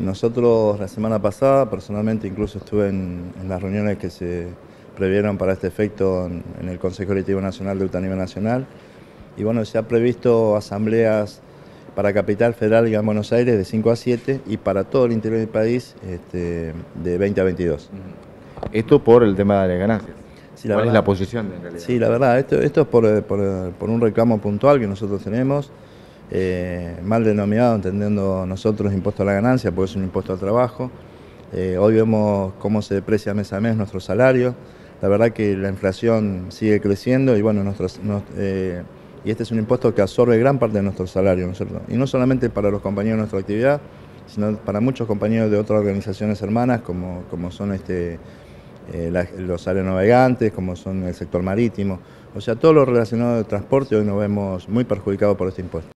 Nosotros la semana pasada, personalmente incluso estuve en, las reuniones que se previeron para este efecto en, el Consejo Electivo Nacional de UTA nacional. Y bueno, se ha previsto asambleas para Capital Federal y en Buenos Aires de 5 a 7 y para todo el interior del país este, de 20 a 22. Esto por el tema de las ganancias. Sí, la ¿Cuál es la posición en realidad? Sí, la verdad, esto, esto es por eh, eh, un reclamo puntual que nosotros tenemos. Eh, mal denominado, entendiendo nosotros impuesto a la ganancia, porque es un impuesto al trabajo. Eh, hoy vemos cómo se deprecia mes a mes nuestro salario. La verdad que la inflación sigue creciendo y bueno, eh, y este es un impuesto que absorbe gran parte de nuestro salario, ¿no es cierto? Y no solamente para los compañeros de nuestra actividad, sino para muchos compañeros de otras organizaciones hermanas, como, como son este, los aeronavegantes, como son el sector marítimo. O sea, todo lo relacionado al transporte hoy nos vemos muy perjudicados por este impuesto.